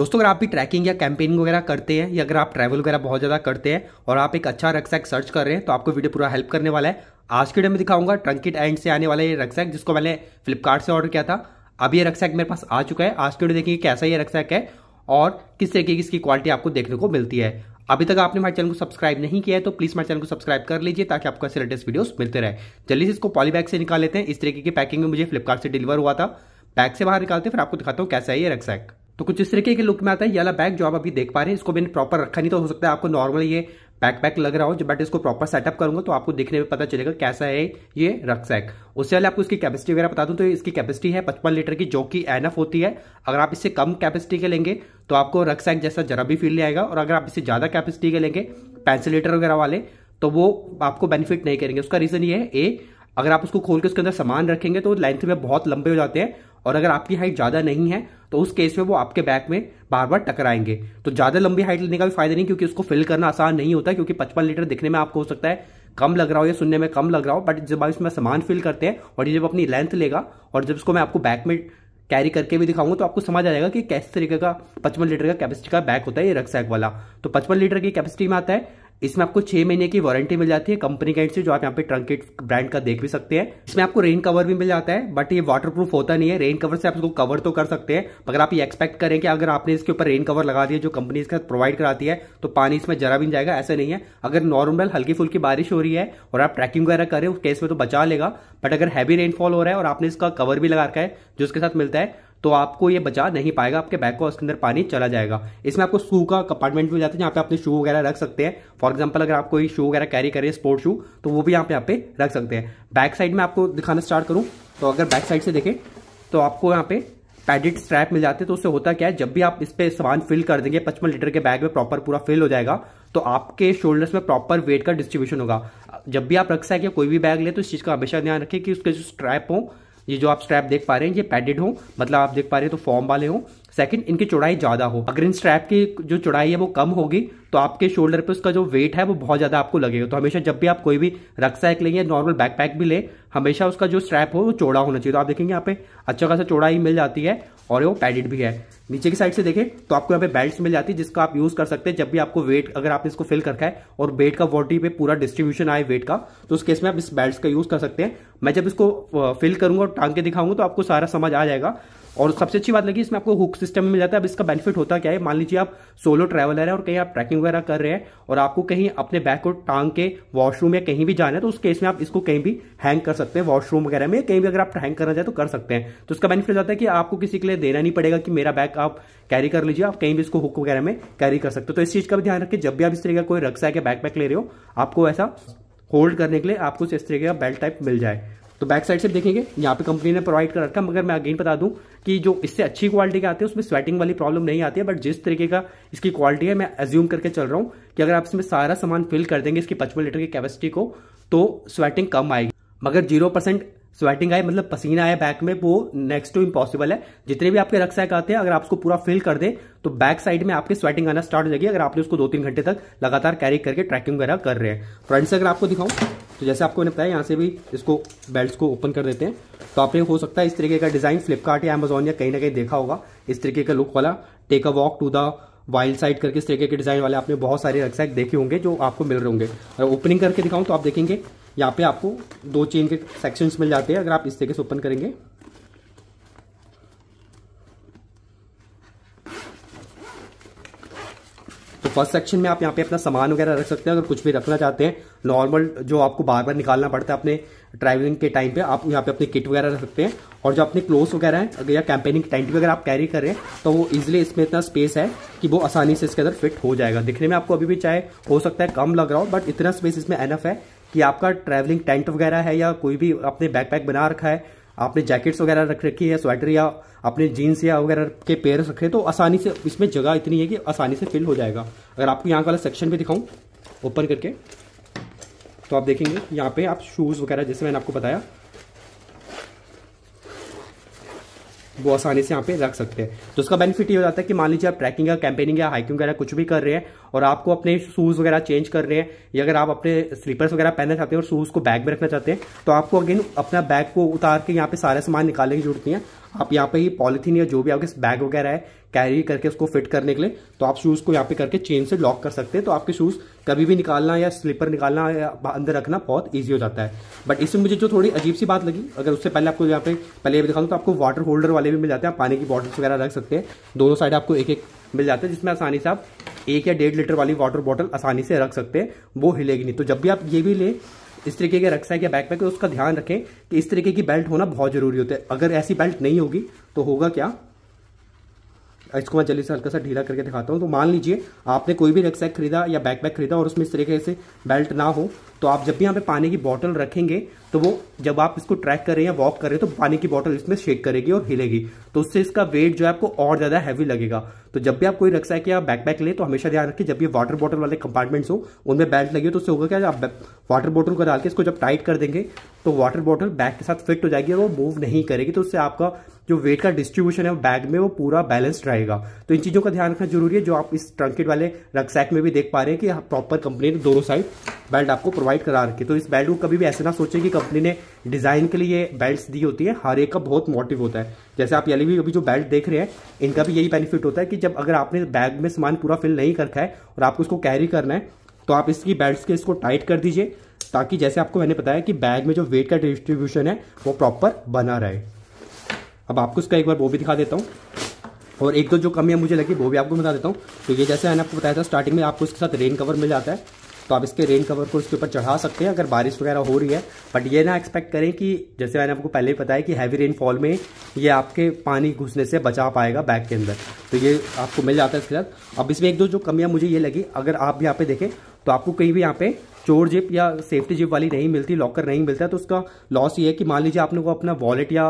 दोस्तों अगर आप भी ट्रैकिंग या कैंपेनिंग वगैरह करते हैं या अगर आप ट्रैवल वगैरह बहुत ज़्यादा करते हैं और आप एक अच्छा रक्सैक सर्च कर रहे हैं तो आपको वीडियो पूरा हेल्प करने वाला है आज के डे में दिखाऊंगा ट्रंकिट एंड से आने वाला ये रक्सैक जिसको मैंने फ्लिपकार्ट से ऑर्डर किया था अब ये रक्सैक मेरे पास आ चुका है आज के डे देखेंगे कैसा ये रक्सैक है और किस तरीके की इसकी क्वालिटी आपको देखने को मिलती है अभी तक आपने हमारे चैनल को सब्सक्राइब नहीं किया है तो प्लीज हमारे चैनल को सब्सक्राइब कर लीजिए ताकि आपको ऐसे लेटेस्ट वीडियोस मिलते रहे जल्दी से इसको पॉलीबैग से निकाल लेते हैं इस तरीके की पैकिंग में मुझे फ्लिपकार्ट से डिलीवर हुआ था बैग से बाहर निकालते फिर आपको दिखाता हूँ कैसा है ये रक्सैक तो कुछ इस तरीके के लुक में आता है ये वाला बैग जो आप अभी देख पा रहे हैं इसको मैंने प्रॉपर रखा नहीं तो हो सकता है आपको नॉर्मल ये बैक पैक लग रहा हो जब बट इसको प्रॉपर सेटअप करूंगा तो आपको देखने में पता चलेगा कैसा है ये रक्सैक उससे पहले आपको इसकी कैपेसिटी वगैरह बता दूं तो इसकी कैपेसिटी है पचपन लीटर की जो कि एनफ होती है अगर आप इससे कम कैपेसिटी के लेंगे तो आपको रक्सैक जैसा जरा भी फील नहीं आएगा और अगर आप इससे ज़्यादा कैपेसिटी के लेंगे पैंसिल लीटर वगैरह वाले तो वो आपको बेनिफिट नहीं करेंगे उसका रीज़न ये है ए अगर आप उसको खोल के उसके अंदर सामान रखेंगे तो लेंथ में बहुत लंबे हो जाते हैं और अगर आपकी हाइट ज़्यादा नहीं है तो उस केस में वो आपके बैक में बार बार टकराएंगे तो ज़्यादा लंबी हाइट लेने का भी फायदा नहीं क्योंकि उसको फिल करना आसान नहीं होता क्योंकि पचपन लीटर दिखने में आपको हो सकता है कम लग रहा हो या सुनने में कम लग रहा हो बट जब आप इसमें सामान फिल करते हैं और ये जब अपनी लेंथ लेगा और जब इसको मैं आपको बैक में कैरी करके भी दिखाऊंगा तो आपको समझ आ जाएगा कि कैसे तरीके का पचपन लीटर का कैपेसिटी का बैक होता है ये रक्सैक वाला तो पचपन लीटर की कैपेसिटी में आता है इसमें आपको छह महीने की वारंटी मिल जाती है कंपनी गाइड से जो आप यहाँ पे ट्रंकेट ब्रांड का देख भी सकते हैं इसमें आपको रेन कवर भी मिल जाता है बट ये वाटरप्रूफ प्रूफ होता नहीं है रेन कवर से आप इसको कवर तो कर सकते हैं मगर आप ये एक्सपेक्ट करें कि अगर आपने इसके ऊपर रेन कवर लगा दिया जो कंपनी इसके प्रोवाइड कराती है तो पानी इसमें जरा भी नहीं जाएगा ऐसा नहीं है अगर नॉर्मल हल्की फुल्की बारिश हो रही है और आप ट्रैकिंग वगैरह करें उस केस में तो बचा लेगा बट अगर हैवी रेनफॉल हो रहा है और आपने इसका कवर भी लगा रखा है जो उसके साथ मिलता है तो आपको ये बचा नहीं पाएगा आपके बैग को उसके अंदर पानी चला जाएगा इसमें आपको शू का कंपार्टमेंट मिल जाता है जहाँ पे अपने शू वगैरह रख सकते हैं फॉर एग्जाम्पल अगर आप कोई शू वगैरह कैरी करें स्पोर्ट शू तो वो भी आप यहाँ पे रख सकते हैं बैक साइड में आपको दिखाना स्टार्ट करूँ तो अगर बैक साइड से देखें तो आपको यहाँ पे पैडेड स्ट्रैप मिल जाते हैं तो उससे होता क्या है जब भी आप इस पर सामान फिल कर देंगे पचपन लीटर के बैग में प्रॉपर पूरा फिल हो जाएगा तो आपके शोल्डर्स में प्रॉपर वेट का डिस्ट्रीब्यूशन होगा जब भी आप रख सकें कोई भी बैग ले तो इस चीज़ का हमेशा ध्यान रखें कि उसके जो स्ट्रैप हो ये जो आप स्ट्रैप देख पा रहे हैं ये पैडेड हो मतलब आप देख पा रहे हैं तो फॉर्म वाले हो सेकंड इनकी चौड़ाई ज़्यादा हो अगर इन स्ट्रैप की जो चौड़ाई है वो कम होगी तो आपके शोल्डर पे उसका जो वेट है वो बहुत ज़्यादा आपको लगेगा तो हमेशा जब भी आप कोई भी रक्साइक लें या नॉर्मल बैकपैक भी लें हमेशा उसका जो स्ट्रैप हो वो चौड़ा होना चाहिए तो आप देखेंगे यहाँ पे अच्छा खासा चौड़ाई मिल जाती है और वो पैडेड भी है नीचे की साइड से देखें तो आपको यहाँ पे बेल्ट मिल जाती है जिसका आप यूज़ कर सकते हैं जब भी आपको वेट अगर आपने इसको फिल करके है और वेट का बॉडी पे पूरा डिस्ट्रीब्यूशन आए वेट का तो उस केस में आप इस बेल्ट का यूज़ कर सकते हैं मैं जब इसको फिल करूंगा और टांग के दिखाऊंगा तो आपको सारा समझ आ जाएगा और सबसे अच्छी बात लगी इसमें आपको हुक सिस्टम मिल जाता है अब इसका बेनिफिट होता क्या है मान लीजिए आप सोलो ट्रैवलर है और कहीं आप ट्रैकिंग वगैरह कर रहे हैं और आपको कहीं अपने बैग को टांग के वॉशरूम या कहीं भी जाना है तो उस केस में आप इसको कहीं भी हैंग कर सकते हैं वॉशरूम वगैरह में कहीं भी अगर आप हैंग करना चाहे तो कर सकते हैं तो उसका बेनिफिट जाता है कि आपको किसी के लिए देना नहीं पड़ेगा कि मेरा बैग आप कैरी कर लीजिए आप कहीं भी इसको हुक वगैरह में कैरी कर सकते हो तो इस चीज़ का भी ध्यान रखें जब भी आप इस तरीके का कोई रक्सा है बैग ले रहे हो आपको ऐसा होल्ड करने के लिए आपको इस तरीके का बेल्ट टाइप मिल जाए तो बैक साइड से देखेंगे यहाँ पे कंपनी ने प्रोवाइड कर रखा मगर मैं अगेन बता दूं कि जो इससे अच्छी क्वालिटी के आते हैं उसमें स्वेटिंग वाली प्रॉब्लम नहीं आती है बट जिस तरीके का इसकी क्वालिटी है मैं एज्यूम करके चल रहा हूँ कि अगर आप इसमें सारा सामान फिल कर देंगे इसकी पचपन लीटर की कैपेसिटी को तो स्वेटिंग कम आएगी मगर जीरो परसेंट स्वेटिंग आए मतलब पसीना आया बैक में वो नेक्स्ट टू इम्पॉसिबल है जितने भी आपके रक्सैक आते हैं अगर आप उसको पूरा फिल कर दें तो बैक साइड में आपके स्वेटिंग आना स्टार्ट हो जाएगी अगर आपने उसको दो तीन घंटे तक लगातार कैरी करके ट्रैकिंग वगैरह कर रहे हैं फ्रेंड्स अगर आपको दिखाऊं तो जैसे आपको मैंने बताया यहाँ से भी इसको बेल्ट को ओपन कर देते हैं तो आपने हो सकता है इस तरीके का डिज़ाइन फ्लिपकार्ट या अमेजोन या कहीं ना कहीं देखा होगा इस तरीके का लुक वाला take a walk to the wild side करके इस तरीके के डिज़ाइन वाले आपने बहुत सारे रक्सैक देखे होंगे जो आपको मिल रहे होंगे अगर ओपनिंग करके दिखाऊं तो आप देखेंगे यहाँ पे आपको दो चेन के सेक्शंस मिल जाते हैं अगर आप इस तरीके से ओपन करेंगे फर्स्ट सेक्शन में आप यहाँ पे अपना सामान वगैरह रख सकते हैं अगर कुछ भी रखना चाहते हैं नॉर्मल जो आपको बार बार निकालना पड़ता है अपने ट्रैवलिंग के टाइम पे आप यहाँ पे अपनी किट वगैरह रख सकते हैं और जो अपने क्लोथ वगैरह हैं अगर या कैंपेनिंग टेंट अगर आप कैरी करें तो वो इजिली इसमें इतना स्पेस है कि वो आसानी से इसके अंदर फिट हो जाएगा दिखने में आपको अभी भी चाहे हो सकता है कम लग रहा हो बट इतना स्पेस इसमें एनफ है कि आपका ट्रैवलिंग टेंट वगैरह है या कोई भी अपने बैकपैक बना रखा है आपने जैकेट्स वगैरह रख रखी है स्वेटर या अपने जीन्स या वगैरह के पेयर रखे तो आसानी से इसमें जगह इतनी है कि आसानी से फिल हो जाएगा अगर आपको यहाँ वाला सेक्शन भी दिखाऊँ ओपन करके तो आप देखेंगे यहाँ पे आप शूज़ वगैरह जैसे मैंने आपको बताया वो आसानी से यहाँ पे रख सकते हैं तो उसका बेनिफिट ये हो जाता है कि मान लीजिए आप ट्रैकिंग या कैंपेनिंग या हाइकिंग वगैरह कुछ भी कर रहे हैं और आपको अपने शूज़ वगैरह चेंज कर रहे हैं या अगर आप अपने स्लीपर्स वगैरह पहनना चाहते हैं और शूज़ को बैग में रखना चाहते हैं तो आपको अगेन अपना बैग को उतार के यहाँ पे सारे सामान निकालने की जरूरत नहीं है आप यहाँ पे ही पॉलिथीन या जो भी आपके बैग वगैरह है कैरी करके उसको फिट करने के लिए तो आप शूज़ को यहाँ पे करके चेन से लॉक कर सकते हैं तो आपके शूज़ कभी भी निकालना या स्लीपर निकालना या अंदर रखना बहुत ईजी हो जाता है बट इसमें मुझे जो थोड़ी अजीब सी बात लगी अगर उससे पहले आपको यहाँ पे पहले ये दिखाऊँ तो आपको वाटर होल्डर वाले भी मिल जाते हैं पानी की बॉटल्स वगैरह रख सकते हैं दोनों साइड आपको एक एक मिल जाता है जिसमें आसानी से आप एक या डेढ़ लीटर वाली वाटर बॉटल आसानी से रख सकते हैं वो हिलेगी नहीं तो जब भी आप ये भी लें इस तरीके के रक्सा है बैक पैक है उसका ध्यान रखें कि इस तरीके की बेल्ट होना बहुत ज़रूरी होता है अगर ऐसी बेल्ट नहीं होगी तो होगा क्या इसको मैं जल्दी से हल्का सा ढीला करके दिखाता हूँ तो मान लीजिए आपने कोई भी रक्सैक खरीदा या बैकपैक खरीदा और उसमें इस तरीके से बेल्ट ना हो तो आप जब भी यहाँ पे पानी की बॉटल रखेंगे तो वो जब आप इसको ट्रैक कर रहे हैं या वॉक कर रहे हैं तो पानी की बॉटल इसमें शेक करेगी और हिलेगी तो उससे इसका वेट जो है आपको और ज़्यादा हैवी लगेगा तो जब भी आप कोई रक्सा या बैकपैक लें तो हमेशा ध्यान रखें जब ये वाटर बॉटल वाले कंपार्टमेंट्स हो उनमें बेल्ट लगे तो उससे होगा क्या आप वाटर बॉटल को डाल के इसको जब टाइट कर देंगे तो वाटर बॉटल बैग के साथ फिट हो जाएगी और वो मूव नहीं करेगी तो उससे आपका जो वेट का डिस्ट्रीब्यूशन है बैग में वो पूरा बैलेंस्ड रहेगा तो इन चीज़ों का ध्यान रखना जरूरी है जो आप इस ट्रंकेट वाले रक्सैक में भी देख पा रहे हैं कि प्रॉपर कंपनी ने दोनों साइड बेल्ट आपको प्रोवाइड करा रखी तो इस बेल्ट को कभी भी ऐसे ना सोचे कि कंपनी ने डिजाइन के लिए बेल्ट दी होती है हर एक का बहुत मोटिव होता है जैसे आप यही भी e अभी जो बेल्ट देख रहे हैं इनका भी यही बेनिफिट होता है कि जब अगर आपने बैग में सामान पूरा फिल नहीं कर है और आपको उसको कैरी करना है तो आप इसकी बेल्ट के इसको टाइट कर दीजिए ताकि जैसे आपको मैंने बताया कि बैग में जो वेट का डिस्ट्रीब्यूशन है वो प्रॉपर बना रहे अब आपको इसका एक बार वो भी दिखा देता हूँ और एक दो जो कमियाँ मुझे लगी वो भी आपको बता देता हूँ तो ये जैसे मैंने आपको बताया था स्टार्टिंग में आपको इसके साथ रेन कवर मिल जाता है तो आप इसके रेन कवर को इसके ऊपर चढ़ा सकते हैं अगर बारिश वगैरह हो रही है बट ये ना एक्सपेक्ट करें कि जैसे मैंने आपको पहले ही बताया कि हैवी रेनफॉल में ये आपके पानी घुसने से बचा पाएगा बैग के अंदर तो ये आपको मिल जाता है इसके साथ अब इसमें एक दो जो कमियाँ मुझे ये लगी अगर आप यहाँ पे देखें तो आपको कहीं भी यहाँ पे चोर जिप या सेफ्टी जिप वाली नहीं मिलती लॉकर नहीं मिलता तो उसका लॉस ये है कि मान लीजिए आपने को अपना वॉलेट या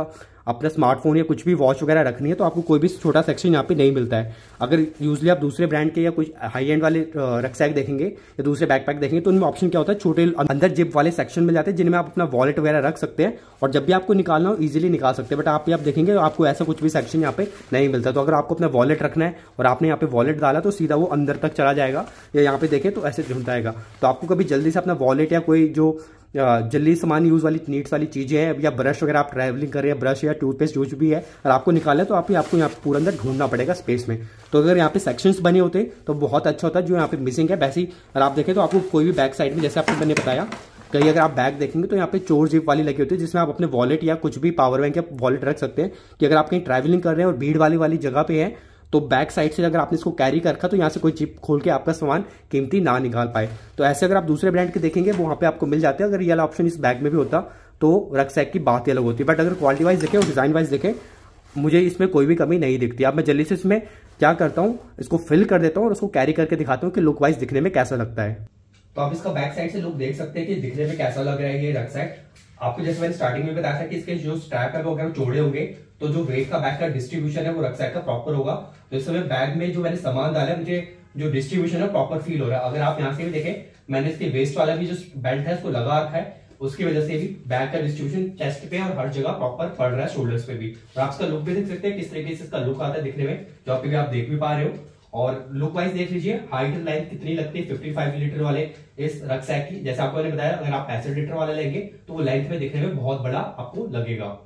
अपना स्मार्टफोन या कुछ भी वॉच वगैरह रखनी है तो आपको कोई भी छोटा सेक्शन यहाँ पे नहीं मिलता है अगर यूजली आप दूसरे ब्रांड के या कुछ हाई एंड वाले रक्सैक देखेंगे या दूसरे बैकपैक देखेंगे तो उनमें ऑप्शन क्या होता है छोटे अं-, अंदर जिप वाले सेक्शन मिल जाते हैं जिनमें आप अपना वॉलेट वगैरह रख सकते हैं और जब भी आपको निकालना हो ईजिली निकाल सकते हैं बट आप आप देखेंगे आपको ऐसा कुछ भी सेक्शन यहाँ पे नहीं मिलता तो अगर आपको अपना वॉलेट रखना है और आपने यहाँ पे वॉलेट डाला तो सीधा वो अंदर तक चला जाएगा या यहाँ पे देखें तो ऐसे झुलता तो आपको कभी जल्दी से अपना वॉलेट या कोई जो जल्दी सामान यूज़ वाली नीड्स वाली चीज़ें हैं या ब्रश वगैरह आप ट्रैवलिंग कर रहे हैं ब्रश या टूथपेस्ट यूज भी है और आपको निकाले तो आप ही आपको यहाँ पूरा अंदर ढूंढना पड़ेगा स्पेस में तो अगर यहाँ पे सेक्शंस बने होते तो बहुत अच्छा होता जो यहाँ पे मिसिंग है वैसे ही अगर आप देखें तो आपको कोई भी बैक साइड में जैसे आपको मैंने बताया कहीं अगर आप बैग देखेंगे तो यहाँ पे चोर जीप वाली लगी होती है जिसमें आप अपने वॉलेट या कुछ भी पावर बैंक या वॉलेट रख सकते हैं कि अगर आप कहीं ट्रैवलिंग कर रहे हैं और भीड़ वाली वाली जगह पे हैं तो बैक साइड से अगर आपने इसको कैरी कर रखा तो यहाँ से कोई चिप खोल के आपका सामान कीमती ना निकाल पाए तो ऐसे अगर आप दूसरे ब्रांड के देखेंगे वहाँ पे आपको मिल जाते हैं अगर ये वाला ऑप्शन इस बैग में भी होता तो रक्सैक की बात ही अलग होती है बट अगर क्वालिटी वाइज देखें और डिज़ाइन वाइज देखें मुझे इसमें कोई भी कमी नहीं दिखती अब मैं जल्दी से इसमें क्या करता हूँ इसको फिल कर देता हूँ और उसको कैरी करके दिखाता हूँ कि लुक वाइज दिखने में कैसा लगता है तो आप इसका बैक साइड से लुक देख सकते हैं कि दिखने में कैसा लग रहा है ये रक्सैक आपको जैसे मैंने स्टार्टिंग में बताया था कि इसके जो स्ट्रैप है वो अगर चौड़े होंगे तो जो वेट का बैग का डिस्ट्रीब्यूशन है वो रख सकता का प्रॉपर होगा तो इस समय बैग में जो मैंने सामान डाला है मुझे जो डिस्ट्रीब्यूशन है प्रॉपर फील हो रहा है अगर आप यहाँ से भी देखें मैंने इसके वेस्ट वाला भी जो बेल्ट है उसको लगा रखा है उसकी वजह से भी बैग का डिस्ट्रीब्यूशन चेस्ट पे और हर जगह प्रॉपर पड़ रहा है शोल्डर्स पे भी और आप इसका लुक भी देख सकते हैं किस तरीके से इसका लुक आता है दिखने में जो भी आप देख भी पा रहे हो और लुक वाइज देख लीजिए हाइट एंड लेंथ कितनी लगती है 55 लीटर वाले इस रक्सैक की जैसे आपको मैंने बताया अगर आप पैंसठ लीटर वाले लेंगे तो वो लेंथ में दिखने में बहुत बड़ा आपको लगेगा